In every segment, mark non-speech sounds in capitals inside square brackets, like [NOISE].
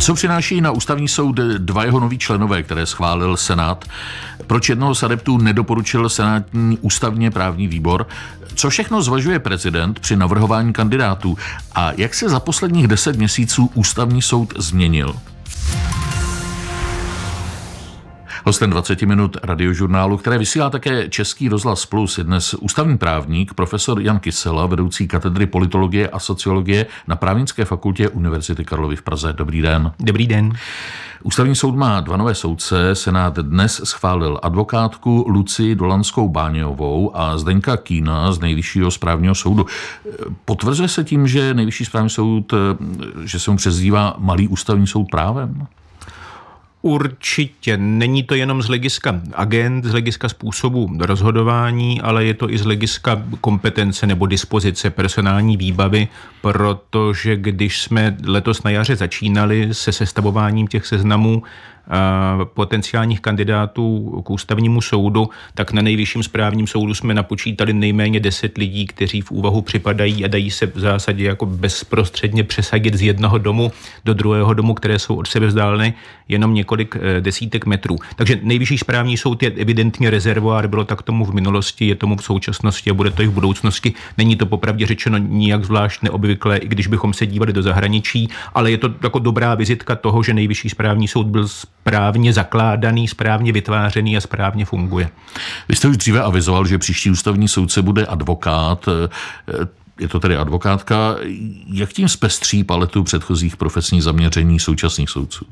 Co přináší na ústavní soud dva jeho noví členové, které schválil Senát? Proč jednoho z adeptů nedoporučil Senátní ústavně právní výbor? Co všechno zvažuje prezident při navrhování kandidátů? A jak se za posledních deset měsíců ústavní soud změnil? Hostem 20 minut radiožurnálu, které vysílá také Český rozhlas Plus, je dnes ústavní právník, profesor Jan Kysela, vedoucí katedry politologie a sociologie na Právnické fakultě Univerzity Karlovy v Praze. Dobrý den. Dobrý den. Ústavní soud má dva nové soudce. Senát dnes schválil advokátku Luci Dolanskou Báňovou a Zdenka Kína z Nejvyššího správního soudu. Potvrzuje se tím, že Nejvyšší správní soud, že se mu přezdívá Malý ústavní soud právem? Určitě. Není to jenom z hlediska agent, z hlediska způsobu rozhodování, ale je to i z hlediska kompetence nebo dispozice personální výbavy, protože když jsme letos na jaře začínali se sestavováním těch seznamů, potenciálních kandidátů k ústavnímu soudu, tak na nejvyšším správním soudu jsme napočítali nejméně 10 lidí, kteří v úvahu připadají a dají se v zásadě jako bezprostředně přesadit z jednoho domu do druhého domu, které jsou od sebe vzdáleny jenom několik eh, desítek metrů. Takže nejvyšší správní soud je evidentně rezervoár, bylo tak tomu v minulosti, je tomu v současnosti a bude to i v budoucnosti. Není to popravdě řečeno nijak zvlášť neobvyklé, i když bychom se dívali do zahraničí, ale je to jako dobrá vizitka toho, že nejvyšší správní soud byl správně zakládaný, správně vytvářený a správně funguje. Vy jste už dříve avizoval, že příští ústavní soudce bude advokát eh, eh, je to tedy advokátka, jak tím zpestří paletu předchozích profesních zaměření současných soudců?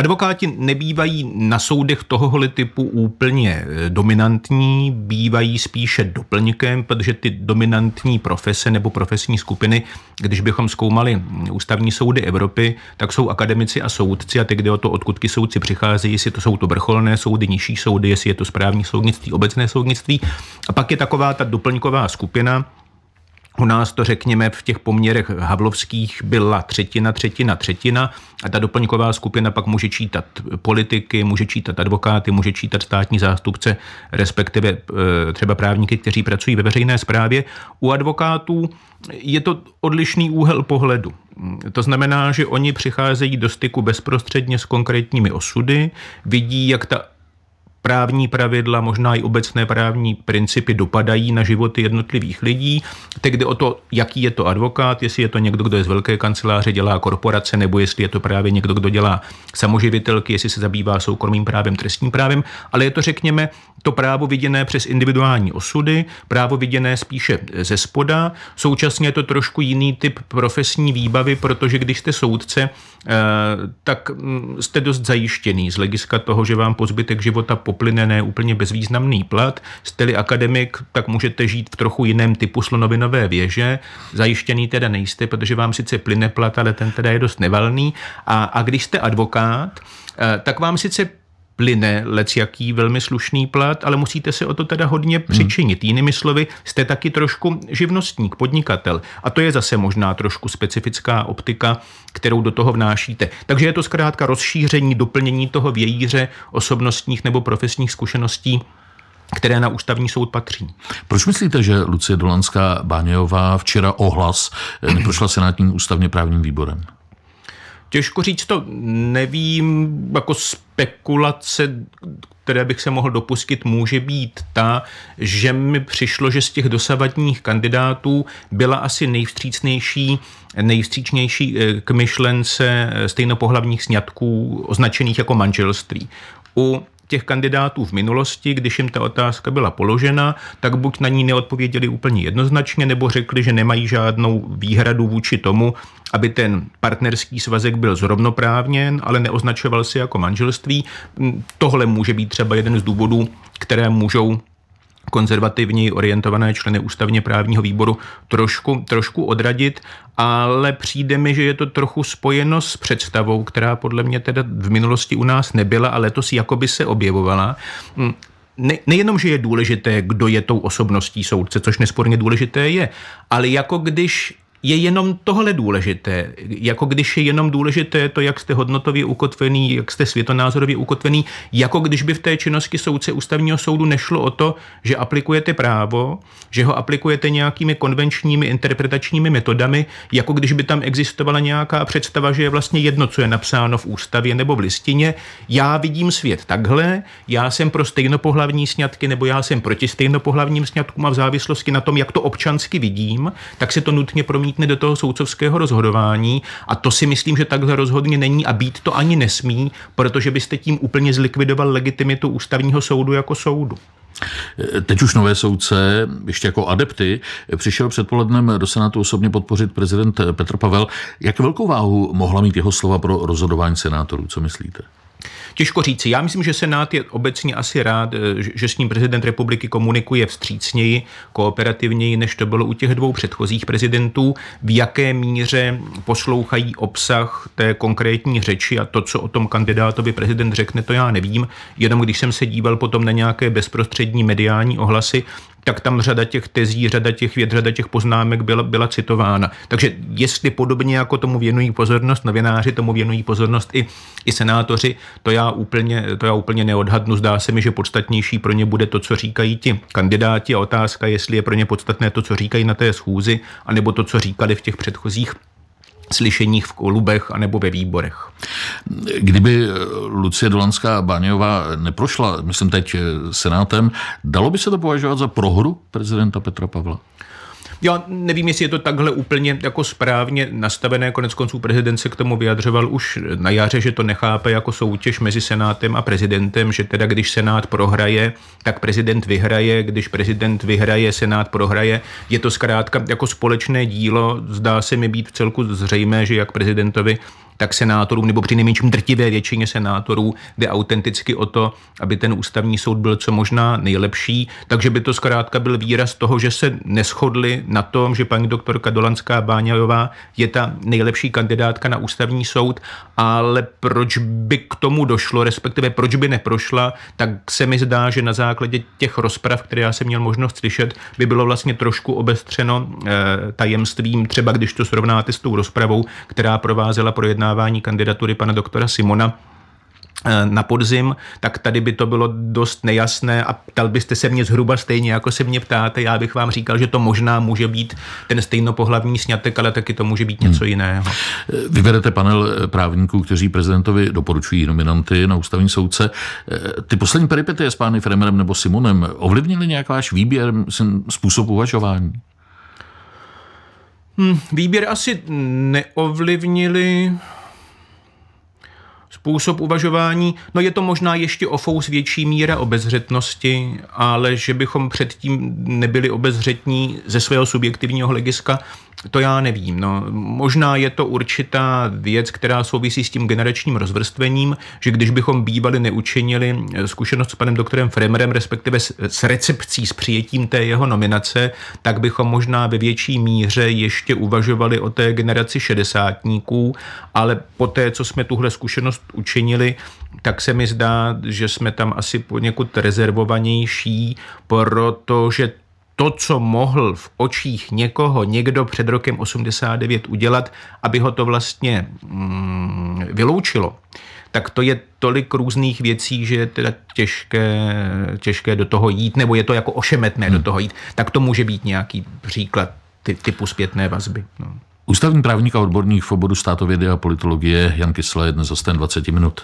Advokáti nebývají na soudech tohohle typu úplně eh, dominantní, bývají spíše doplňkem, protože ty dominantní profese nebo profesní skupiny, když bychom zkoumali mm, ústavní soudy Evropy, tak jsou akademici a soudci a teď jde o to, odkud soudci přicházejí, jestli to jsou to vrcholné soudy, nižší soudy, jestli je to správní soudnictví, obecné soudnictví. A pak je taková ta doplňková skupina, u nás to, řekněme, v těch poměrech havlovských byla třetina, třetina, třetina a ta doplňková skupina pak může čítat politiky, může čítat advokáty, může čítat státní zástupce, respektive eh, třeba právníky, kteří pracují ve veřejné správě. U advokátů je to odlišný úhel pohledu. To znamená, že oni přicházejí do styku bezprostředně s konkrétními osudy, vidí, jak ta právní pravidla, možná i obecné právní principy dopadají na životy jednotlivých lidí. Teď jde o to, jaký je to advokát, jestli je to někdo, kdo je z velké kanceláře, dělá korporace, nebo jestli je to právě někdo, kdo dělá samoživitelky, jestli se zabývá soukromým právem, trestním právem, ale je to, řekněme, to právo viděné přes individuální osudy, právo viděné spíše ze spoda. Současně je to trošku jiný typ profesní výbavy, protože když jste soudce, eh, tak mm, jste dost zajištěný z hlediska toho, že vám po zbytek života poplyne ne úplně bezvýznamný plat. Jste-li akademik, tak můžete žít v trochu jiném typu slonovinové věže. Zajištěný teda nejste, protože vám sice plyne plat, ale ten teda je dost nevalný. A, a když jste advokát, eh, tak vám sice plyne jaký velmi slušný plat, ale musíte se o to teda hodně hmm. přičinit. Jinými slovy, jste taky trošku živnostník, podnikatel. A to je zase možná trošku specifická optika, kterou do toho vnášíte. Takže je to zkrátka rozšíření, doplnění toho vějíře osobnostních nebo profesních zkušeností, které na ústavní soud patří. Proč myslíte, že Lucie Dolanská Báňová včera ohlas neprošla senátním ústavně právním výborem? Těžko říct to, nevím, jako spekulace, které bych se mohl dopustit, může být ta, že mi přišlo, že z těch dosavadních kandidátů byla asi nejvstřícnější, nejvstřícnější eh, k myšlence eh, stejnopohlavních sňatků označených jako manželství. U těch kandidátů v minulosti, když jim ta otázka byla položena, tak buď na ní neodpověděli úplně jednoznačně, nebo řekli, že nemají žádnou výhradu vůči tomu, aby ten partnerský svazek byl zrovnoprávněn, ale neoznačoval si jako manželství. Tohle může být třeba jeden z důvodů, které můžou konzervativní orientované členy ústavně právního výboru trošku, trošku odradit, ale přijde mi, že je to trochu spojeno s představou, která podle mě teda v minulosti u nás nebyla a letos jakoby se objevovala, mm, ne, nejenom, že je důležité, kdo je tou osobností soudce, což nesporně důležité je, ale jako když je jenom tohle důležité. Jako když je jenom důležité to, jak jste hodnotově ukotvený, jak jste světonázorově ukotvený, jako když by v té činnosti soudce ústavního soudu nešlo o to, že aplikujete právo, že ho aplikujete nějakými konvenčními interpretačními metodami, jako když by tam existovala nějaká představa, že je vlastně jedno, co je napsáno v ústavě nebo v listině. Já vidím svět takhle, já jsem pro stejnopohlavní sňatky nebo já jsem proti stejnopohlavním sňatkům a v závislosti na tom, jak to občansky vidím, tak se to nutně promí promítne do toho soudcovského rozhodování a to si myslím, že takhle rozhodně není a být to ani nesmí, protože byste tím úplně zlikvidoval legitimitu ústavního soudu jako soudu. Teď už nové soudce, ještě jako adepty, přišel předpolednem do Senátu osobně podpořit prezident Petr Pavel. Jak velkou váhu mohla mít jeho slova pro rozhodování senátorů? Co myslíte? Těžko říci. Já myslím, že Senát je obecně asi rád, eh, že s ním prezident republiky komunikuje vstřícněji, kooperativněji, než to bylo u těch dvou předchozích prezidentů. V jaké míře poslouchají obsah té konkrétní řeči a to, co o tom kandidátovi prezident řekne, to já nevím. Jenom když jsem se díval potom na nějaké bezprostřední mediální ohlasy, tak tam řada těch tezí, řada těch věd, řada těch poznámek byla, byla citována. Takže jestli podobně jako tomu věnují pozornost novináři, tomu věnují pozornost i, i senátoři, to já, úplně, to já úplně neodhadnu. Zdá se mi, že podstatnější pro ně bude to, co říkají ti kandidáti a otázka, jestli je pro ně podstatné to, co říkají na té schůzi, anebo to, co říkali v těch předchozích slyšeních v klubech anebo ve výborech. Kdyby eh, Lucie Dolanská Báňová neprošla, myslím teď eh, senátem, dalo by se to považovat za prohru prezidenta Petra Pavla? Já nevím, jestli je to takhle úplně jako správně nastavené. Konec konců prezident se k tomu vyjadřoval už na jaře, že to nechápe jako soutěž mezi Senátem a prezidentem, že teda když Senát prohraje, tak prezident vyhraje, když prezident vyhraje, Senát prohraje. Je to zkrátka jako společné dílo. Zdá se mi být v celku zřejmé, že jak prezidentovi tak senátorům nebo při nejmenším drtivé většině senátorů jde autenticky o to, aby ten ústavní soud byl co možná nejlepší, takže by to zkrátka byl výraz toho, že se neschodli na tom, že paní doktorka Dolanská Báňajová je ta nejlepší kandidátka na ústavní soud, ale proč by k tomu došlo, respektive proč by neprošla, tak se mi zdá, že na základě těch rozprav, které já jsem měl možnost slyšet, by bylo vlastně trošku obestřeno eh, tajemstvím, třeba když to srovnáte s tou rozpravou, která provázela projednání projednávání kandidatury pana doktora Simona eh, na podzim, tak tady by to bylo dost nejasné a ptal byste se mě zhruba stejně, jako se mě ptáte. Já bych vám říkal, že to možná může být ten stejnopohlavní snětek, ale taky to může být hmm. něco hmm. jiného. Eh, Vyberete panel eh, právníků, kteří prezidentovi doporučují nominanty na ústavní soudce. Ty poslední peripety s pány Fremerem nebo Simonem ovlivnily nějak váš výběr, způsob uvažování? Hmm, výběr asi neovlivnili. Způsob uvažování, no je to možná ještě o fous větší míra obezřetnosti, ale že bychom předtím nebyli obezřetní ze svého subjektivního hlediska, to já nevím. No, možná je to určitá věc, která souvisí s tím generačním rozvrstvením, že když bychom bývali neučinili eh, zkušenost s panem doktorem Fremerem, respektive s, eh, s recepcí, s přijetím té jeho nominace, tak bychom možná ve větší míře ještě uvažovali o té generaci šedesátníků, ale po té, co jsme tuhle zkušenost učinili, tak se mi zdá, že jsme tam asi poněkud rezervovanější, protože to, co mohl v očích někoho někdo před rokem 89 udělat, aby ho to vlastně mm, vyloučilo, tak to je tolik různých věcí, že je teda těžké, těžké do toho jít, nebo je to jako ošemetné hmm. do toho jít. Tak to může být nějaký příklad ty, typu zpětné vazby. No. Ústavní právník a odborník v oboru státovědy a politologie Jan Kysla je dnes 20 minut.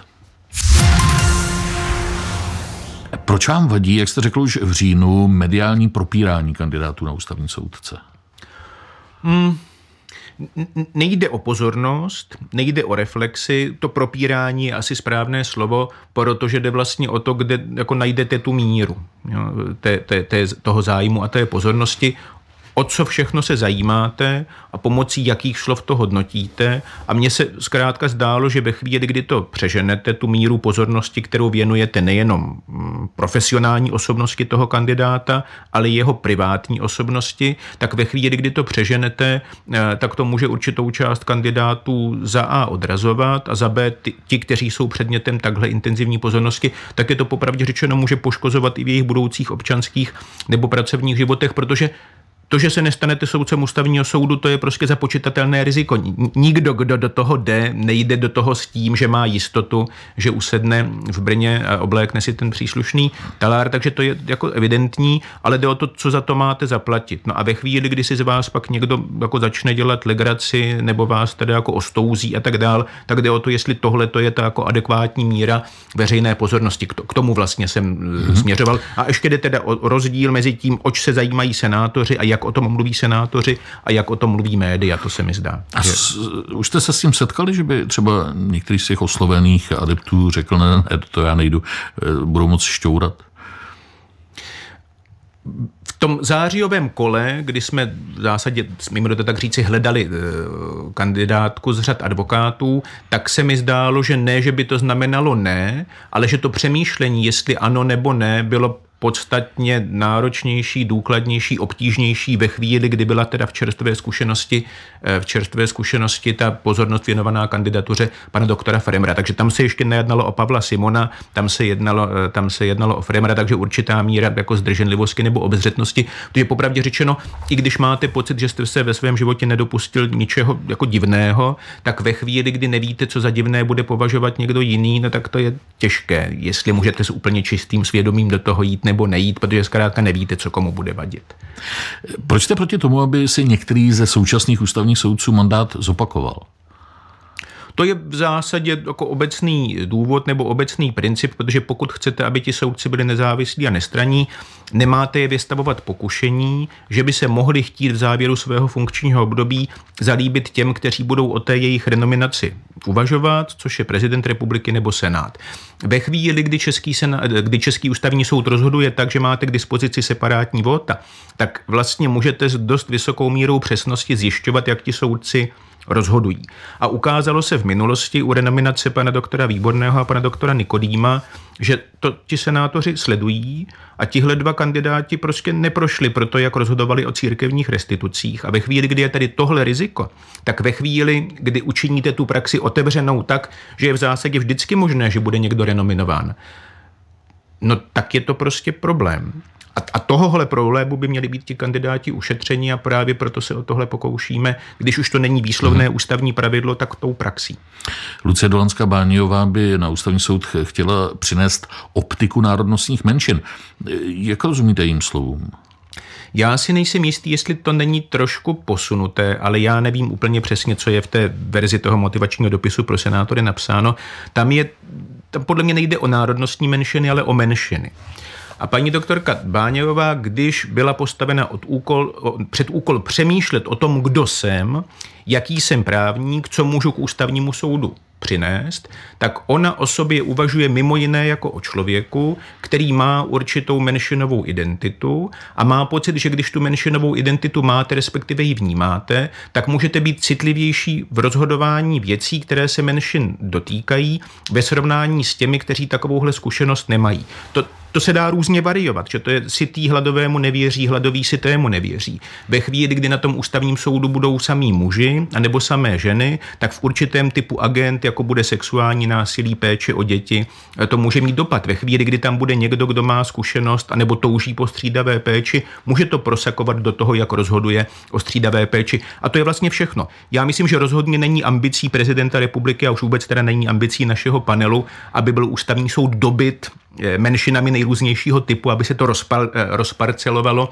Proč vám vadí, jak jste řekl už v říjnu, mediální propírání kandidátů na ústavní soudce? Hmm. Nejde o pozornost, nejde o reflexy, to propírání je asi správné slovo, protože jde vlastně o to, kde jako najdete tu míru jo, té, té, té, toho zájmu a té pozornosti o co všechno se zajímáte a pomocí jakých slov to hodnotíte. A mně se zkrátka zdálo, že ve chvíli, kdy to přeženete, tu míru pozornosti, kterou věnujete nejenom mm, profesionální osobnosti toho kandidáta, ale jeho privátní osobnosti, tak ve chvíli, kdy to přeženete, eh, tak to může určitou část kandidátů za A odrazovat a za B ti, ti, kteří jsou předmětem takhle intenzivní pozornosti, tak je to popravdě řečeno může poškozovat i v jejich budoucích občanských nebo pracovních životech, protože to, že se nestanete soudcem ústavního soudu, to je prostě započitatelné riziko. Nikdo, kdo do toho jde, nejde do toho s tím, že má jistotu, že usedne v Brně a oblékne si ten příslušný talár, takže to je jako evidentní, ale jde o to, co za to máte zaplatit. No a ve chvíli, kdy si z vás pak někdo jako začne dělat legraci nebo vás tedy jako ostouzí a tak dál, tak jde o to, jestli tohle to je ta jako adekvátní míra veřejné pozornosti. K tomu vlastně jsem mm-hmm. směřoval. A ještě jde teda o rozdíl mezi tím, oč se zajímají senátoři a jak jak o tom mluví senátoři a jak o tom mluví média, to se mi zdá. A že... s, už jste se s tím setkali, že by třeba některý z těch oslovených adeptů řekl, ne, ne, to já nejdu, eh, budou moc šťourat? V tom zářijovém kole, kdy jsme v zásadě, smíme to tak říci, hledali eh, kandidátku z řad advokátů, tak se mi zdálo, že ne, že by to znamenalo ne, ale že to přemýšlení, jestli ano nebo ne, bylo podstatně náročnější, důkladnější, obtížnější ve chvíli, kdy byla teda v čerstvé zkušenosti, eh, v čerstvé zkušenosti ta pozornost věnovaná kandidatuře pana doktora Fremra. Takže tam se ještě nejednalo o Pavla Simona, tam se jednalo, eh, tam se jednalo o Fremra, takže určitá míra jako zdrženlivosti nebo obezřetnosti. To je popravdě řečeno, i když máte pocit, že jste se ve svém životě nedopustil ničeho jako divného, tak ve chvíli, kdy nevíte, co za divné bude považovat někdo jiný, no tak to je těžké, jestli můžete s úplně čistým svědomím do toho jít nebo nejít, protože zkrátka nevíte, co komu bude vadit. Proč jste proti tomu, aby si některý ze současných ústavních soudců mandát zopakoval? To je v zásadě jako obecný důvod nebo obecný princip, protože pokud chcete, aby ti soudci byli nezávislí a nestraní, nemáte je vystavovat pokušení, že by se mohli chtít v závěru svého funkčního období zalíbit těm, kteří budou o té jejich renominaci uvažovat, což je prezident republiky nebo senát. Ve chvíli, kdy Český, senát, kdy Český ústavní soud rozhoduje tak, že máte k dispozici separátní vota, tak vlastně můžete s dost vysokou mírou přesnosti zjišťovat, jak ti soudci rozhodují. A ukázalo se v minulosti u renominace pana doktora Výborného a pana doktora Nikodýma, že to ti senátoři sledují a tihle dva kandidáti prostě neprošli pro to, jak rozhodovali o církevních restitucích. A ve chvíli, kdy je tady tohle riziko, tak ve chvíli, kdy učiníte tu praxi otevřenou tak, že je v zásadě vždycky možné, že bude někdo renominován, no tak je to prostě problém. A, a tohohle problému by měli být ti kandidáti ušetření a právě proto se o tohle pokoušíme, když už to není výslovné mm-hmm. ústavní pravidlo, tak tou praxí. Lucie Dolanská Báňová by na ústavní soud chtěla přinést optiku národnostních menšin. Jak rozumíte jim slovům? Já si nejsem jistý, jestli to není trošku posunuté, ale já nevím úplně přesně, co je v té verzi toho motivačního dopisu pro senátory napsáno. Tam je, tam podle mě nejde o národnostní menšiny, ale o menšiny. A paní doktorka Báňová, když byla postavena od úkol, před úkol přemýšlet o tom, kdo jsem, jaký jsem právník, co můžu k ústavnímu soudu přinést, tak ona o sobě uvažuje mimo jiné jako o člověku, který má určitou menšinovou identitu a má pocit, že když tu menšinovou identitu máte, respektive ji vnímáte, tak můžete být citlivější v rozhodování věcí, které se menšin dotýkají, ve srovnání s těmi, kteří takovouhle zkušenost nemají. To, to se dá různě variovat, že to je tý hladovému nevěří, hladový tému nevěří. Ve chvíli, kdy na tom ústavním soudu budou samý muži anebo samé ženy, tak v určitém typu agent jako bude sexuální násilí, péče o děti, e, to může mít dopad. Ve chvíli, kdy tam bude někdo, kdo má zkušenost anebo touží po střídavé péči, může to prosakovat do toho, jak rozhoduje o střídavé péči. A to je vlastně všechno. Já myslím, že rozhodně není ambicí prezidenta republiky a už vůbec teda není ambicí našeho panelu, aby byl ústavní soud dobyt e, menšinami nejrůznějšího typu, aby se to rozpar, e, rozparcelovalo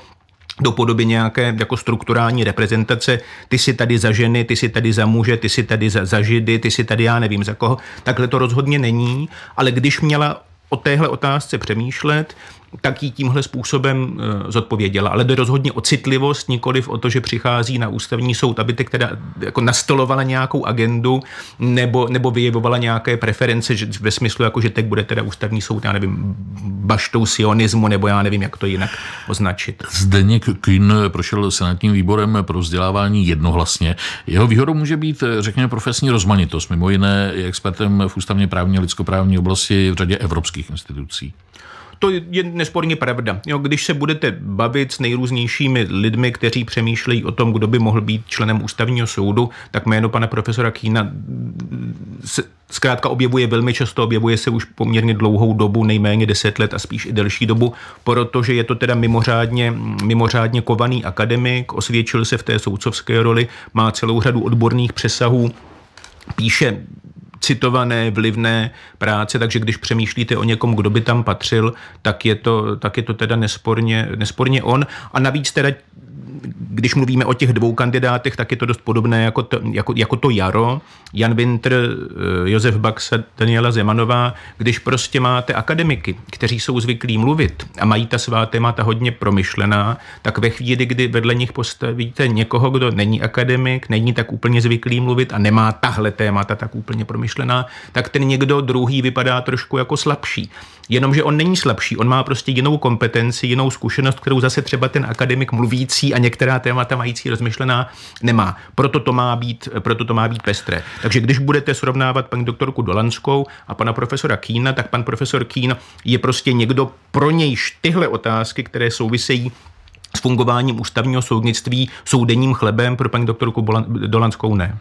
do podoby nějaké jako strukturální reprezentace, ty si tady za ženy, ty si tady za muže, ty si tady za, za židy, ty si tady já nevím za koho. Takhle to rozhodně není, ale když měla o téhle otázce přemýšlet, tak ji tímhle způsobem eh, zodpověděla. Ale jde rozhodně o citlivost, nikoli o to, že přichází na ústavní soud, aby teď teda jako nastolovala nějakou agendu nebo, nebo vyjevovala nějaké preference že, ve smyslu, jako že teď bude teda ústavní soud, já nevím, baštou sionismu, nebo já nevím, jak to jinak označit. Zdeněk Kyn prošel senátním výborem pro vzdělávání jednohlasně. Jeho výhodou může být, eh, řekněme, profesní rozmanitost. Mimo jiné je expertem v ústavně právní a lidskoprávní oblasti v řadě evropských institucí to je nesporně pravda. Jo, když se budete bavit s nejrůznějšími lidmi, kteří přemýšlejí o tom, kdo by mohl být členem ústavního soudu, tak jméno pana profesora Kína mm, se zkrátka objevuje velmi často, objevuje se už poměrně dlouhou dobu, nejméně 10 let a spíš i delší dobu, protože je to teda mimořádně, mimořádně kovaný akademik, osvědčil se v té soudcovské roli, má celou řadu odborných přesahů, píše citované, vlivné práce, takže když přemýšlíte o někom, kdo by tam patřil, tak je to, tak je to teda nesporně, nesporně on. A navíc teda když mluvíme o těch dvou kandidátech, tak je to dost podobné jako to, jako, jako to jaro. Jan Winter, eh, Josef Baxa, Daniela Zemanová. Když prostě máte akademiky, kteří jsou zvyklí mluvit a mají ta svá témata hodně promyšlená, tak ve chvíli, kdy vedle nich postavíte někoho, kdo není akademik, není tak úplně zvyklý mluvit a nemá tahle témata tak úplně promyšlená, tak ten někdo druhý vypadá trošku jako slabší. Jenomže on není slabší, on má prostě jinou kompetenci, jinou zkušenost, kterou zase třeba ten akademik mluvící a některá témata mající rozmyšlená nemá. Proto to má být, proto to má být pestré. Takže když budete srovnávat paní doktorku Dolanskou a pana profesora Kína, tak pan profesor Kín je prostě někdo pro nějž tyhle otázky, které souvisejí s fungováním ústavního soudnictví denním chlebem pro paní doktorku Dolanskou ne.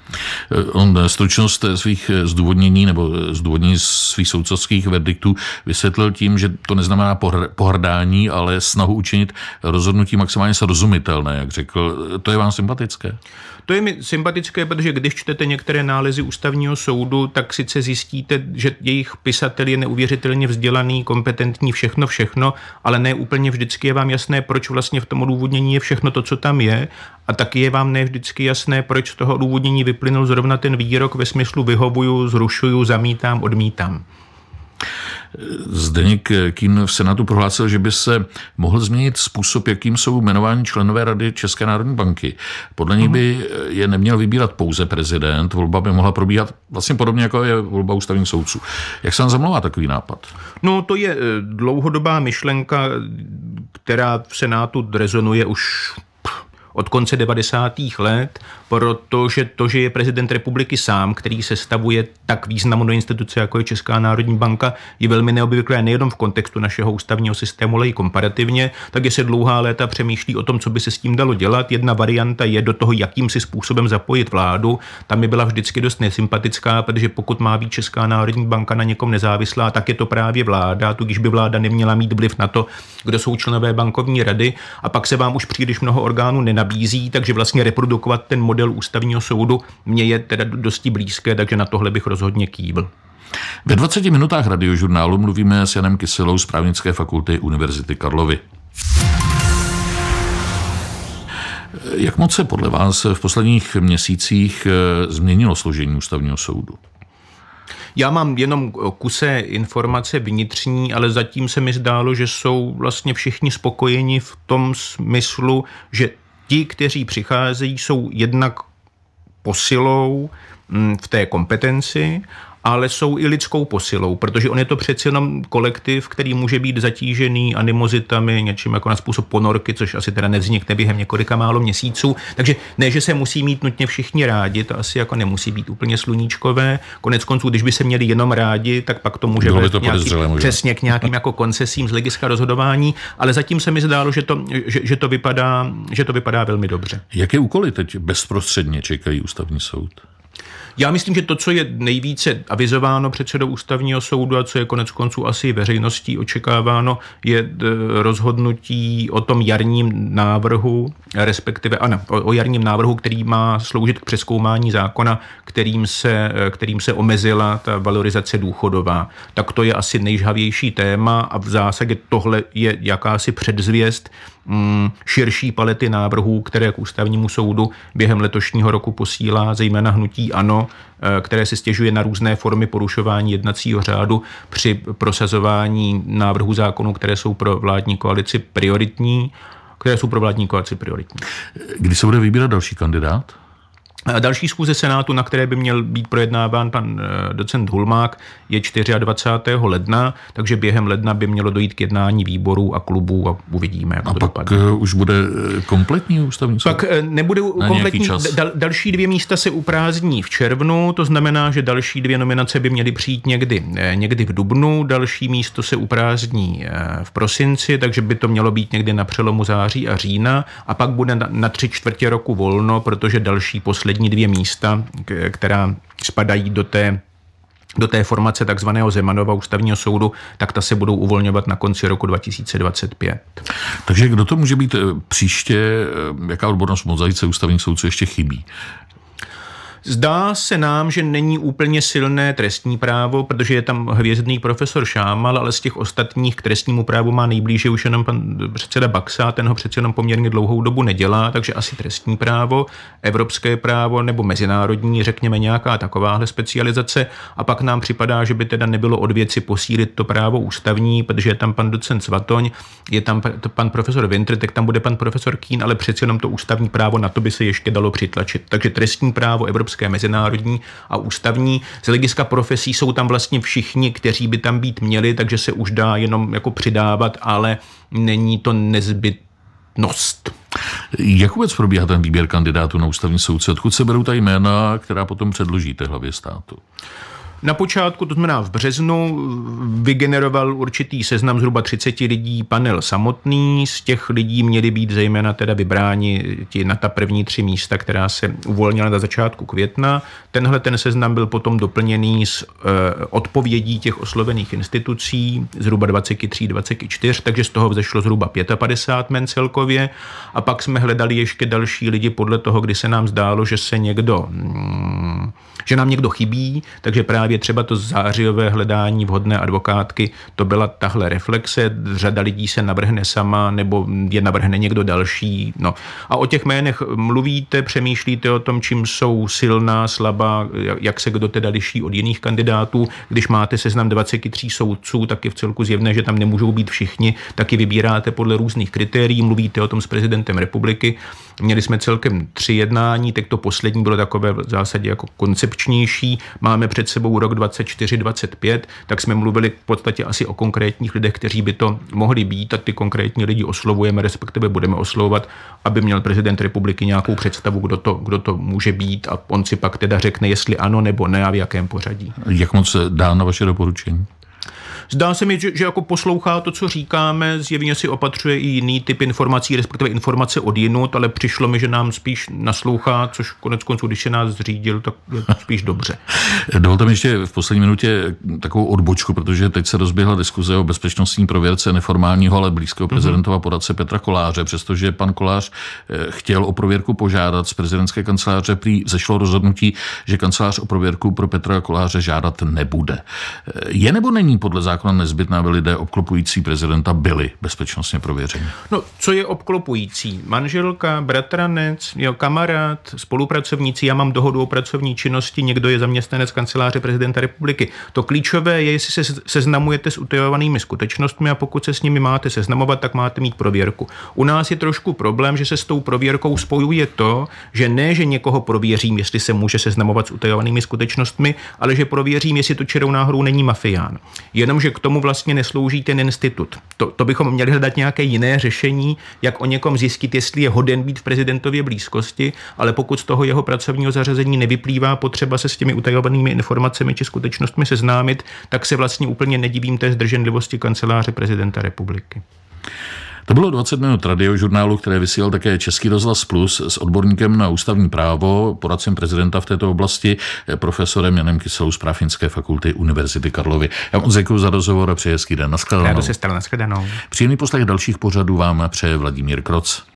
Eh, on eh, stručnost eh, svých zdůvodnění nebo zdůvodnění svých soudcovských verdiktů vysvětlil tím, že to neznamená pohrdání, ale snahu učinit rozhodnutí maximálně srozumitelné, jak řekl. To je vám sympatické? To je mi sympatické, protože když čtete některé nálezy ústavního soudu, tak sice zjistíte, že jejich pisatel je neuvěřitelně vzdělaný, kompetentní, všechno, všechno, ale ne úplně vždycky je vám jasné, proč vlastně v tom odůvodnění je všechno to, co tam je, a taky je vám ne vždycky jasné, proč z toho odůvodnění vyplynul zrovna ten výrok ve smyslu vyhovuju, zrušuju, zamítám, odmítám. Zdeněk Kín v Senátu prohlásil, že by se mohl změnit způsob, jakým jsou jmenováni členové Rady České národní banky. Podle něj by mhm. je neměl vybírat pouze prezident, volba by mohla probíhat vlastně podobně, jako je volba ústavních soudců. Jak se vám zamlouvá takový nápad? No, to je eh, dlouhodobá myšlenka, která v Senátu rezonuje už od konce 90. let, protože to, že je prezident republiky sám, který se stavuje tak významnou instituce, jako je Česká národní banka, je velmi neobvyklé nejenom v kontextu našeho ústavního systému, ale i komparativně, tak je se dlouhá léta přemýšlí o tom, co by se s tím dalo dělat. Jedna varianta je do toho, jakým si způsobem zapojit vládu. Tam mi byla vždycky dost nesympatická, protože pokud má být Česká národní banka na někom nezávislá, tak je to právě vláda, tudíž by vláda neměla mít vliv na to, kdo jsou členové bankovní rady a pak se vám už příliš mnoho orgánů nenabí nabízí, takže vlastně reprodukovat ten model ústavního soudu mě je teda dosti blízké, takže na tohle bych rozhodně kýbl. Ve 20 minutách radiožurnálu mluvíme s Janem Kyselou z Právnické fakulty Univerzity Karlovy. Jak moc se podle vás v posledních měsících eh, změnilo složení ústavního soudu? Já mám jenom kuse informace vnitřní, ale zatím se mi zdálo, že jsou vlastně všichni spokojeni v tom smyslu, že ti, kteří přicházejí, jsou jednak posilou mm, v té kompetenci ale jsou i lidskou posilou, protože on je to přeci jenom kolektiv, který může být zatížený animozitami, něčím jako na způsob ponorky, což asi teda nevznikne během několika málo měsíců. Takže ne, že se musí mít nutně všichni rádi, to asi jako nemusí být úplně sluníčkové. Konec konců, když by se měli jenom rádi, tak pak to může být přesně k nějakým jako koncesím z hlediska rozhodování, ale zatím se mi zdálo, že to, že, že to, vypadá, že to vypadá velmi dobře. Jaké úkoly teď bezprostředně čekají ústavní soud? Já myslím, že to, co je nejvíce avizováno předsedou ústavního soudu a co je konec konců asi veřejností očekáváno, je eh, rozhodnutí o tom jarním návrhu, respektive ano, o jarním návrhu, který má sloužit k přeskoumání zákona, kterým se, eh, kterým se omezila ta valorizace důchodová. Tak to je asi nejžhavější téma a v zásadě tohle je jakási předzvěst mm, širší palety návrhů, které k ústavnímu soudu během letošního roku posílá zejména hnutí ANO, Eh, které si stěžuje na různé formy porušování jednacího řádu při prosazování návrhů zákonů, které jsou pro vládní koalici prioritní, které jsou pro vládní koalici prioritní. Kdy se bude vybírat další kandidát? Další schůze Senátu, na které by měl být projednáván pan eh, docent Hulmák, je 24. ledna, takže během ledna by mělo dojít k jednání výborů a klubů a uvidíme, jak a to pak dopadne. Eh, už bude eh, kompletní ústavní soud? Pak nebude kompletní, čas. Dal, další dvě místa se uprázdní v červnu, to znamená, že další dvě nominace by měly přijít někdy, někdy v dubnu, další místo se uprázdní v prosinci, takže by to mělo být někdy na přelomu září a října a pak bude na, na tři čtvrtě roku volno, protože další posl poslední dvě místa, která spadají do té do té formace takzvaného Zemanova ústavního soudu, tak ta se budou uvolňovat na konci roku 2025. Takže kdo to může být eh, příště, eh, jaká odbornost mozaice ústavních soudců ještě chybí? Zdá se nám, že není úplně silné trestní právo, protože je tam hvězdný profesor Šámal, ale z těch ostatních k trestnímu právu má nejblíže už jenom pan eh, předseda Baxa, ten ho přece jenom poměrně dlouhou dobu nedělá, takže asi trestní právo, evropské právo nebo mezinárodní, řekněme nějaká takováhle specializace. A pak nám připadá, že by teda nebylo od věci posílit to právo ústavní, protože je tam pan docent Svatoň, je tam pan profesor Winter, tak tam bude pan profesor Kín, ale přece jenom to ústavní právo na to by se ještě dalo přitlačit. Takže trestní právo, evropské evropské, mezinárodní a ústavní. Z hlediska profesí jsou tam vlastně všichni, kteří by tam být měli, takže se už dá jenom jako přidávat, ale není to nezbytnost. Jak vůbec probíhá ten výběr kandidátů na ústavní soudce? Odkud se berou ta jména, která potom předložíte hlavě státu? Na počátku, to znamená v březnu, vygeneroval určitý seznam zhruba 30 lidí panel samotný. Z těch lidí měli být zejména teda vybráni ti na ta první tři místa, která se uvolnila na začátku května. Tenhle ten seznam byl potom doplněný s eh, odpovědí těch oslovených institucí, zhruba 23, 24, takže z toho vzešlo zhruba 55 men celkově. A pak jsme hledali ještě další lidi podle toho, kdy se nám zdálo, že se někdo, mm, že nám někdo chybí, takže právě právě třeba to zářijové hledání vhodné advokátky, to byla tahle reflexe, řada lidí se navrhne sama nebo je navrhne někdo další. No. A o těch jménech mluvíte, přemýšlíte o tom, čím jsou silná, slabá, jak se kdo teda liší od jiných kandidátů. Když máte seznam 23 soudců, tak je v celku zjevné, že tam nemůžou být všichni, taky vybíráte podle různých kritérií, mluvíte o tom s prezidentem republiky. Měli jsme celkem tři jednání, tak to poslední bylo takové v zásadě jako koncepčnější. Máme před sebou rok 24-25, tak jsme mluvili v podstatě asi o konkrétních lidech, kteří by to mohli být a ty konkrétní lidi oslovujeme, respektive budeme oslovovat, aby měl prezident republiky nějakou představu, kdo to, kdo to může být a on si pak teda řekne, jestli ano nebo ne a v jakém pořadí. Jak moc dá na vaše doporučení? Zdá se mi, že, že jako poslouchá to, co říkáme, zjevně si opatřuje i jiný typ informací, respektive informace od jinut, ale přišlo mi, že nám spíš naslouchá, což konec konců, když se nás zřídil, tak je spíš dobře. [LAUGHS] Dovolte mi ještě v poslední minutě takovou odbočku, protože teď se rozběhla diskuze o bezpečnostní prověrce neformálního, ale blízkého mhm. prezidentova poradce Petra Koláře, přestože pan Kolář eh, chtěl o prověrku požádat z prezidentské kanceláře, prý zešlo rozhodnutí, že kancelář o prověrku pro Petra Koláře žádat nebude. Eh, je nebo není podle zákona zákona nezbytné, aby lidé obklopující prezidenta byli bezpečnostně prověřeni. No, co je obklopující? Manželka, bratranec, jo, kamarád, spolupracovníci, já mám dohodu o pracovní činnosti, někdo je zaměstnanec kanceláře prezidenta republiky. To klíčové je, jestli se seznamujete s utajovanými skutečnostmi a pokud se s nimi máte seznamovat, tak máte mít prověrku. U nás je trošku problém, že se s tou prověrkou spojuje to, že ne, že někoho prověřím, jestli se může seznamovat s utajovanými skutečnostmi, ale že prověřím, jestli to čerou náhodou není mafián. Jenomže že k tomu vlastně neslouží ten institut. To, to bychom měli hledat nějaké jiné řešení, jak o někom zjistit, jestli je hoden být v prezidentově blízkosti, ale pokud z toho jeho pracovního zařazení nevyplývá potřeba se s těmi utajovanými informacemi či skutečnostmi seznámit, tak se vlastně úplně nedivím té zdrženlivosti kanceláře prezidenta republiky. To bylo 20 minut radiožurnálu, které vysílal také Český rozhlas Plus s odborníkem na ústavní právo, poradcem prezidenta v této oblasti, profesorem Janem Kyselou z Právnické fakulty Univerzity Karlovy. Já vám děkuji za rozhovor a přeji hezký den. Naschledanou. Rádo se Naschledanou. Příjemný poslech dalších pořadů vám přeje Vladimír Kroc.